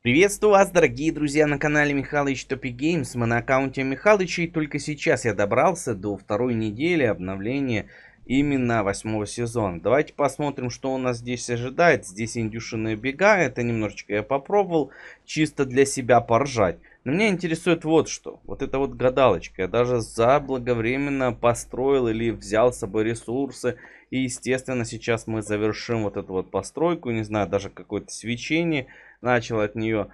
Приветствую вас, дорогие друзья, на канале Михалыч Топи Геймс. Мы на аккаунте Михалыча и только сейчас я добрался до второй недели обновления именно восьмого сезона. Давайте посмотрим, что у нас здесь ожидает. Здесь индюшины бега, это немножечко я попробовал, чисто для себя поржать. Но меня интересует вот что. Вот эта вот гадалочка. Я даже заблаговременно построил или взял с собой ресурсы. И, естественно, сейчас мы завершим вот эту вот постройку. Не знаю, даже какое-то свечение начал от нее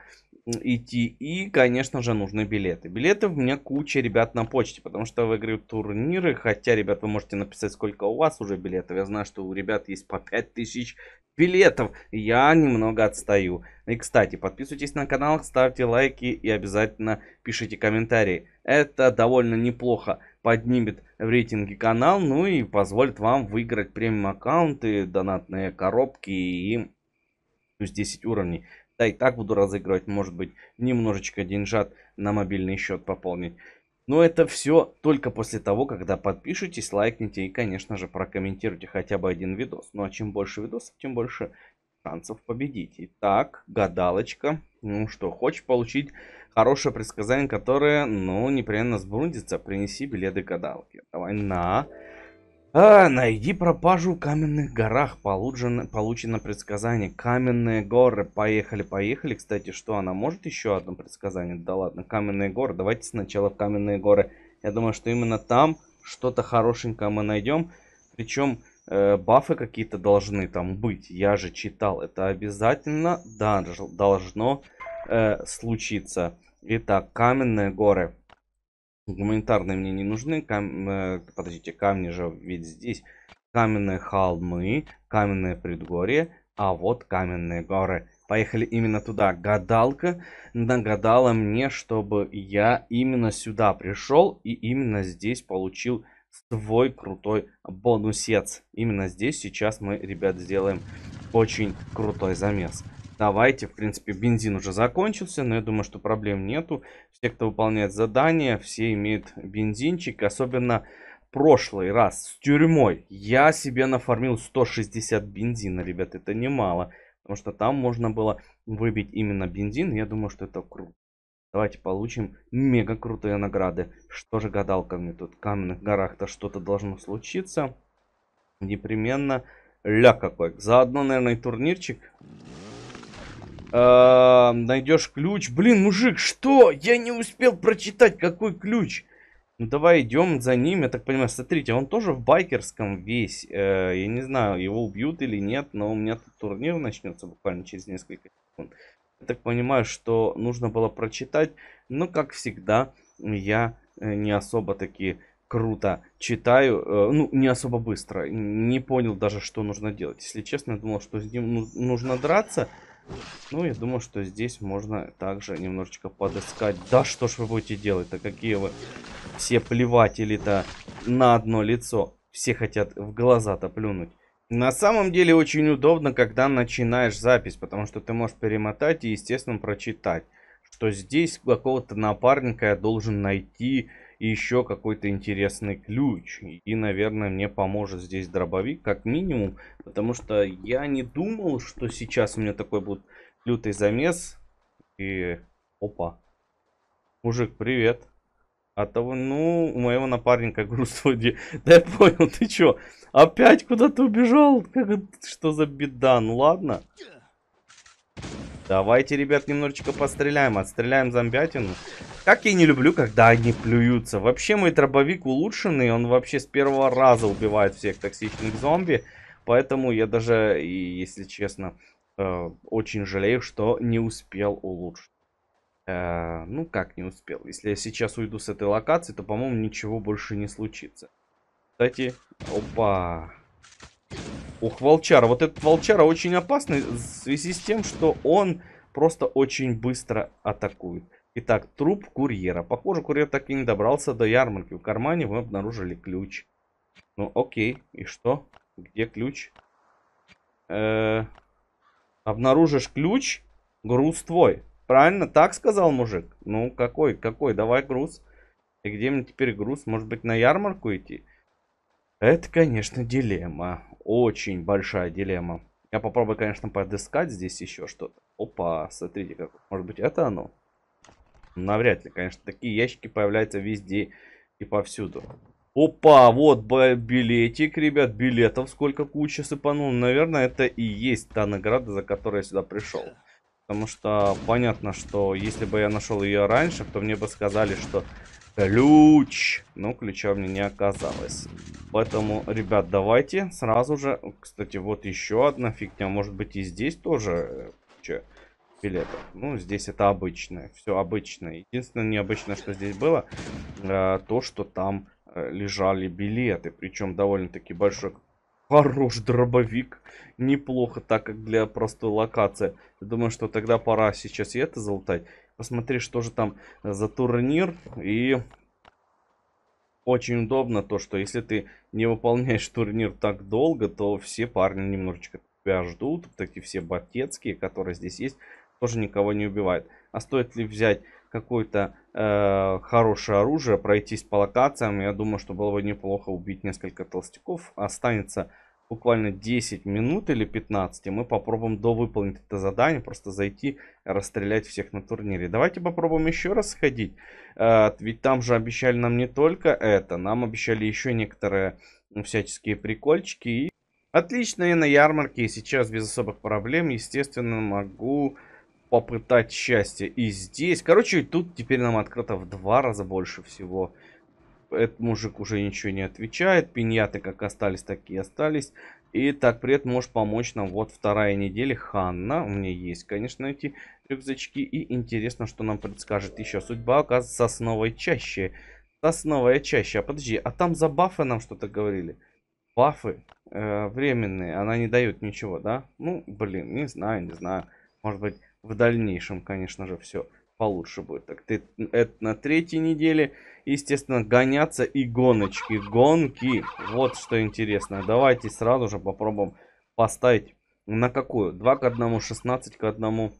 идти. И, конечно же, нужны билеты. Билеты у меня куча ребят на почте, потому что я играю турниры. Хотя, ребят, вы можете написать, сколько у вас уже билетов. Я знаю, что у ребят есть по 5000 билетов. Я немного отстаю. И, кстати, подписывайтесь на канал, ставьте лайки и обязательно пишите комментарии. Это довольно неплохо поднимет в рейтинге канал, ну и позволит вам выиграть премиум аккаунты, донатные коробки и плюс 10 уровней. Да и так буду разыгрывать, может быть, немножечко деньжат на мобильный счет пополнить. Но это все только после того, когда подпишитесь, лайкните и, конечно же, прокомментируйте хотя бы один видос. Ну а чем больше видосов, тем больше шансов победить. Итак, гадалочка. Ну что, хочешь получить хорошее предсказание, которое, ну, непременно сбрундится, принеси билеты гадалки. Давай на... А, найди пропажу в каменных горах. Получено, получено предсказание. Каменные горы. Поехали, поехали. Кстати, что она может еще одно предсказание? Да ладно, каменные горы. Давайте сначала в каменные горы. Я думаю, что именно там что-то хорошенькое мы найдем. Причем э, бафы какие-то должны там быть. Я же читал. Это обязательно да, должно э, случиться. Итак, каменные горы. Гуманитарные мне не нужны. Кам... Э, подождите, камни же ведь здесь. Каменные холмы, каменные предгорье, а вот каменные горы. Поехали именно туда. Гадалка нагадала мне, чтобы я именно сюда пришел и именно здесь получил свой крутой бонусец. Именно здесь сейчас мы, ребят, сделаем очень крутой замес. Давайте, в принципе, бензин уже закончился, но я думаю, что проблем нету. Все, кто выполняет задания, все имеют бензинчик, особенно прошлый раз с тюрьмой. Я себе нафармил 160 бензина, ребят, это немало. Потому что там можно было выбить именно бензин, я думаю, что это круто. Давайте получим мега крутые награды. Что же гадалка мне тут? В каменных горах-то что-то должно случиться. Непременно. Ля какой. Заодно, наверное, и турнирчик Эм, найдешь ключ. Блин, мужик, что? Я не успел прочитать, какой ключ. Ну давай идем за ним, я так понимаю. Смотрите, он тоже в байкерском весь. Э, я не знаю, его убьют или нет, но у меня тут турнир начнется буквально через несколько секунд. Я так понимаю, что нужно было прочитать, но как всегда я э, не особо таки круто читаю, э, ну не особо быстро, не понял даже, что нужно делать. Если честно, я думал, что с ним нужно драться, ну, я думаю, что здесь можно также немножечко подыскать. Да что ж вы будете делать-то? Какие вы все плеватели-то на одно лицо. Все хотят в глаза-то плюнуть. На самом деле очень удобно, когда начинаешь запись, потому что ты можешь перемотать и, естественно, прочитать, что здесь какого-то напарника я должен найти, и еще какой-то интересный ключ. И, наверное, мне поможет здесь дробовик, как минимум, потому что я не думал, что сейчас у меня такой будет лютый замес. И... Опа. Мужик, привет. А того, ну, у моего напарника грустуди. Да я понял, ты чё? Опять куда-то убежал? Как, что за беда? Ну ладно. Давайте, ребят, немножечко постреляем. Отстреляем зомбятину. Как я не люблю, когда они плюются. Вообще, мой дробовик улучшенный. Он вообще с первого раза убивает всех токсичных зомби. Поэтому я даже, если честно, э, очень жалею, что не успел улучшить. Э, ну, как не успел. Если я сейчас уйду с этой локации, то, по-моему, ничего больше не случится. Кстати, опа... Ух, волчара. Вот этот волчара очень опасный в связи с тем, что он просто очень быстро атакует. Итак, труп курьера. Похоже, курьер так и не добрался до ярмарки. В кармане мы обнаружили ключ. Ну, окей. И что? Где ключ? Э обнаружишь ключ, груз твой. Правильно? Так сказал мужик? Ну, какой? Какой? Давай груз. И где мне теперь груз? Может быть, на ярмарку идти? Это, конечно, дилемма. Очень большая дилемма. Я попробую, конечно, подыскать здесь еще что-то. Опа, смотрите, как. Может быть, это оно? Навряд ли, конечно. Такие ящики появляются везде и повсюду. Опа, вот билетик, ребят. Билетов сколько куча сыпанул. Наверное, это и есть та награда, за которую я сюда пришел. Потому что понятно, что если бы я нашел ее раньше, то мне бы сказали, что ключ. Но ключа мне не оказалось. Поэтому, ребят, давайте сразу же... Кстати, вот еще одна фигня. Может быть и здесь тоже э, Че билетов. Ну, здесь это обычное. Все обычное. Единственное необычное, что здесь было, э, то, что там э, лежали билеты. Причем довольно-таки большой. Хорош дробовик. Неплохо, так как для простой локации. я Думаю, что тогда пора сейчас и это залутать. Посмотри, что же там за турнир. И очень удобно то, что если ты не выполняешь турнир так долго, то все парни немножечко тебя ждут. Вот все ботецкие, которые здесь есть, тоже никого не убивают. А стоит ли взять какое-то э, хорошее оружие, пройтись по локациям, я думаю, что было бы неплохо убить несколько толстяков. Останется буквально 10 минут или 15, мы попробуем довыполнить это задание, просто зайти, расстрелять всех на турнире. Давайте попробуем еще раз сходить, а, ведь там же обещали нам не только это, нам обещали еще некоторые всяческие прикольчики. И... Отлично, я на ярмарке, и сейчас без особых проблем, естественно, могу попытать счастье и здесь. Короче, тут теперь нам открыто в два раза больше всего, этот мужик уже ничего не отвечает. Пиньяты как остались, так и остались. И так, привет, может помочь нам. Вот вторая неделя. Ханна. У меня есть, конечно, эти рюкзачки. И интересно, что нам предскажет еще. Судьба, оказывается, сосновой чаще. Сосновая чаще. А подожди, а там за бафы нам что-то говорили? Бафы э, временные. Она не дает ничего, да? Ну, блин, не знаю, не знаю. Может быть, в дальнейшем, конечно же, все получше будет. Так ты это на третьей неделе, естественно, гоняться и гоночки, гонки. Вот что интересно. Давайте сразу же попробуем поставить на какую? 2 к 1, 16 к 1.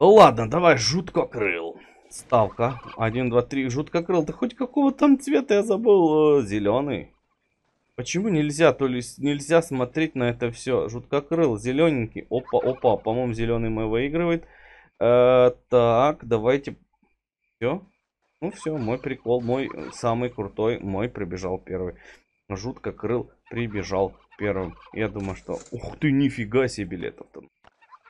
Ладно, давай жутко крыл. Ставка. 1, 2, 3. Жутко крыл. Да хоть какого там цвета я забыл. Зеленый. Почему нельзя? То есть нельзя смотреть на это все. Жутко крыл. Зелененький. Опа, опа. По-моему, зеленый мой выигрывает. Э, так, давайте... Все? Ну все, мой прикол, мой э, самый крутой, мой прибежал первый. Жутко крыл, прибежал первым. Я думаю, что... Ух ты, нифига себе билетов там.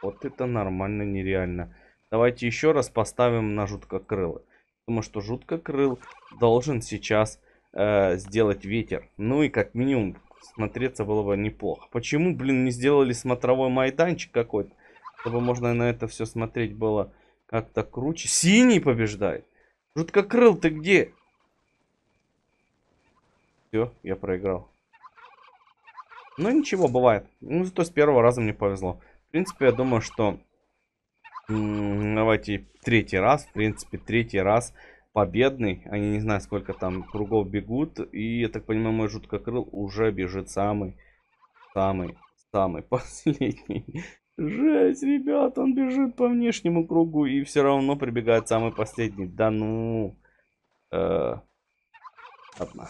Вот это нормально, нереально. Давайте еще раз поставим на жутко крыло. Думаю, что жутко крыл должен сейчас э, сделать ветер. Ну и как минимум смотреться было бы неплохо. Почему, блин, не сделали смотровой майданчик какой-то? Чтобы можно на это все смотреть было как-то круче. Синий побеждает. Жутко крыл, ты где? Все, я проиграл. Ну ничего, бывает. Ну зато с первого раза мне повезло. В принципе, я думаю, что... Давайте третий раз. В принципе, третий раз победный. Они не знаю, сколько там кругов бегут. И, я так понимаю, мой жутко крыл уже бежит самый, самый, самый последний. Жесть, ребят, он бежит по внешнему кругу и все равно прибегает самый последний. Да ну. Э, ладно.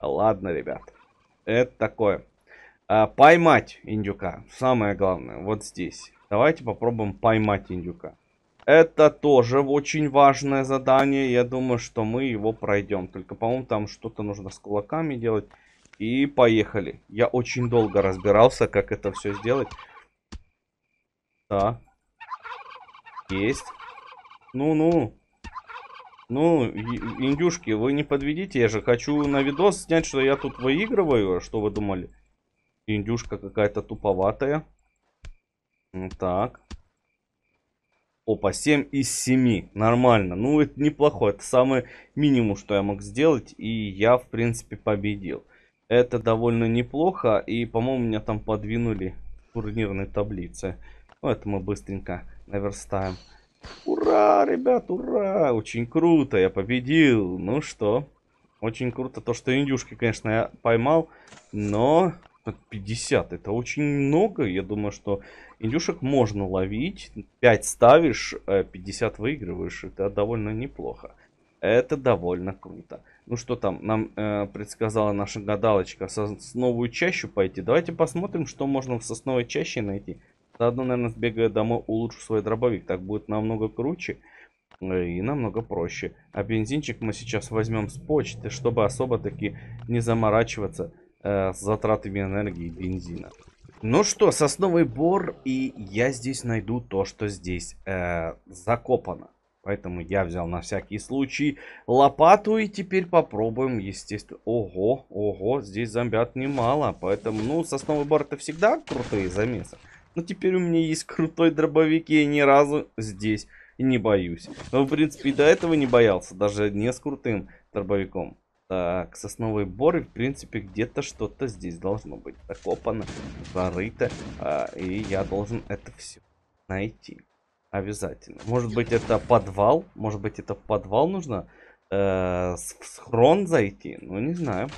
Ладно, ребят. Это такое. А, поймать индюка. Самое главное. Вот здесь. Давайте попробуем поймать индюка. Это тоже очень важное задание. Я думаю, что мы его пройдем. Только, по-моему, там что-то нужно с кулаками делать. И поехали. Я очень долго разбирался, как это все сделать. Да. Есть. Ну-ну. Ну, индюшки, вы не подведите. Я же хочу на видос снять, что я тут выигрываю. Что вы думали? Индюшка какая-то туповатая. Ну, так. Опа, 7 из 7. Нормально. Ну, это неплохо. Это самый минимум, что я мог сделать. И я, в принципе, победил. Это довольно неплохо. И, по-моему, меня там подвинули в турнирной таблице. Вот мы быстренько наверстаем. Ура, ребят, ура! Очень круто, я победил. Ну что, очень круто то, что индюшки, конечно, я поймал, но 50 это очень много. Я думаю, что индюшек можно ловить. 5 ставишь, 50 э, выигрываешь. Это довольно неплохо. Это довольно круто. Ну что там, нам э, предсказала наша гадалочка сосновую чащу пойти. Давайте посмотрим, что можно в сосновой чаще найти. Заодно, наверное, сбегая домой, улучшу свой дробовик. Так будет намного круче э, и намного проще. А бензинчик мы сейчас возьмем с почты, чтобы особо-таки не заморачиваться э, с затратами энергии бензина. Ну что, сосновый бор, и я здесь найду то, что здесь э, закопано. Поэтому я взял на всякий случай лопату и теперь попробуем, естественно. Ого, ого, здесь зомбят немало. Поэтому, ну, сосновый бор это всегда крутые замесы. Но теперь у меня есть крутой дробовик, и я ни разу здесь не боюсь. Но, ну, в принципе, и до этого не боялся, даже не с крутым дробовиком. Так, сосновые боры, в принципе, где-то что-то здесь должно быть закопано, зарыто. А, и я должен это все найти. Обязательно. Может быть, это подвал? Может быть, это в подвал нужно э, в схрон зайти? Ну, не знаю.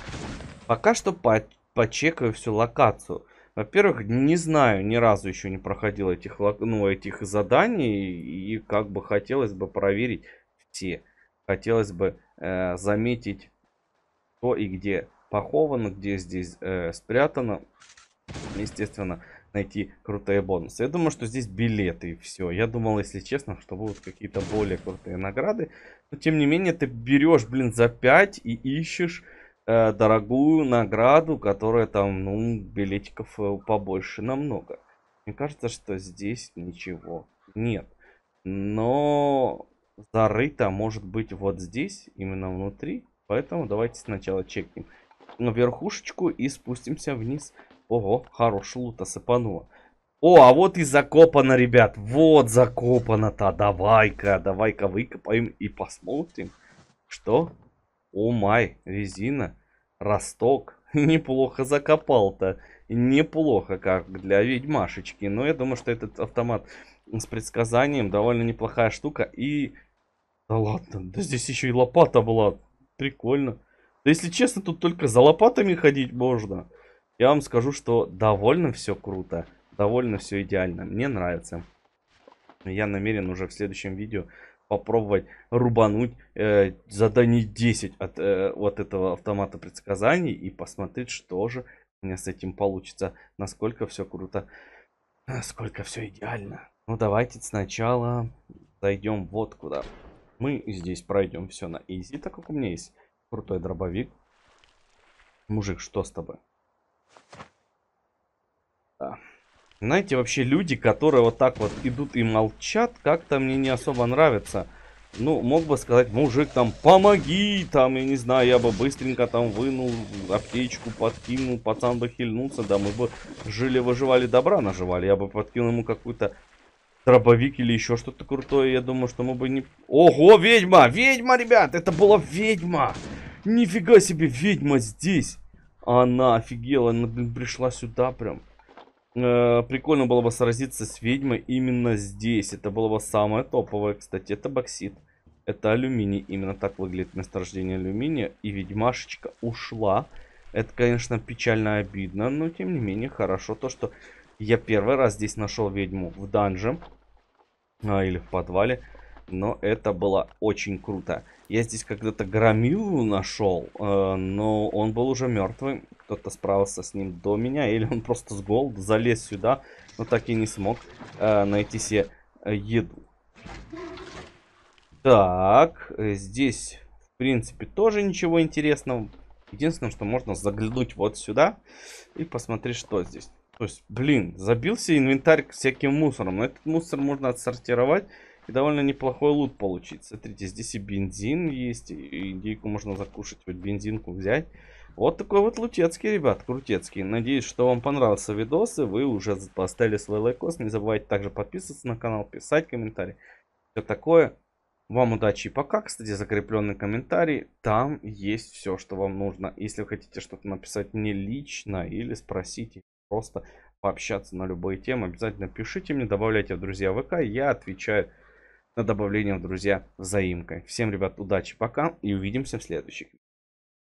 Пока что по почекаю всю локацию. Во-первых, не знаю, ни разу еще не проходил этих, ну, этих заданий, и как бы хотелось бы проверить все. Хотелось бы э, заметить, что и где поховано, где здесь э, спрятано. Естественно, найти крутые бонусы. Я думаю, что здесь билеты и все. Я думал, если честно, что будут какие-то более крутые награды. Но тем не менее, ты берешь, блин, за 5 и ищешь э, дорогую награду, которая там, ну, билетиков э, побольше намного. Мне кажется, что здесь ничего нет. Но зарыто может быть вот здесь, именно внутри. Поэтому давайте сначала чекнем на верхушечку и спустимся вниз. Ого, хороший лут осыпануло. О, а вот и закопано, ребят. Вот закопано-то. Давай-ка, давай-ка выкопаем и посмотрим, что. О май, резина. Росток неплохо закопал-то. Неплохо, как для ведьмашечки. Но я думаю, что этот автомат с предсказанием довольно неплохая штука. И... Да ладно, да здесь еще и лопата была. Прикольно. Да если честно, тут только за лопатами ходить можно. Я вам скажу, что довольно все круто. Довольно все идеально. Мне нравится. Я намерен уже в следующем видео попробовать рубануть э, заданий 10 от э, вот этого автомата предсказаний и посмотреть, что же у меня с этим получится, насколько все круто, насколько все идеально. Ну давайте сначала зайдем вот куда. Мы здесь пройдем все на изи, так как у меня есть крутой дробовик. Мужик, что с тобой? Да. Знаете, вообще люди, которые вот так вот идут и молчат, как-то мне не особо нравится. Ну, мог бы сказать, мужик, там, помоги, там, я не знаю, я бы быстренько там вынул аптечку, подкинул, пацан бы хильнулся, да, мы бы жили-выживали, добра наживали. Я бы подкинул ему какую-то дробовик или еще что-то крутое, я думаю, что мы бы не... Ого, ведьма! Ведьма, ребят! Это была ведьма! Нифига себе, ведьма здесь! Она офигела, она, блин, пришла сюда прям. Э, прикольно было бы сразиться с ведьмой именно здесь. Это было бы самое топовое, кстати. Это боксит. Это алюминий. Именно так выглядит месторождение алюминия. И ведьмашечка ушла. Это, конечно, печально обидно, но тем не менее хорошо то, что я первый раз здесь нашел ведьму в данже а, или в подвале. Но это было очень круто. Я здесь когда-то громилу нашел, э, но он был уже мертвым. Кто-то справился с ним до меня, или он просто с голоду залез сюда, но так и не смог э, найти себе э, еду. Так, здесь, в принципе, тоже ничего интересного. Единственное, что можно заглянуть вот сюда и посмотреть, что здесь. То есть, блин, забился инвентарь всяким мусором. Но этот мусор можно отсортировать и довольно неплохой лут получить. Смотрите, здесь и бензин есть, и индейку можно закушать, вот бензинку взять. Вот такой вот лутецкий, ребят, крутецкий. Надеюсь, что вам понравился видос, и вы уже поставили свой лайкос. Не забывайте также подписываться на канал, писать комментарии. Все такое. Вам удачи и пока. Кстати, закрепленный комментарий. Там есть все, что вам нужно. Если вы хотите что-то написать мне лично или спросите, просто пообщаться на любые темы, обязательно пишите мне, добавляйте в друзья ВК. Я отвечаю на добавление в друзья взаимкой. Всем, ребят, удачи, пока и увидимся в следующих.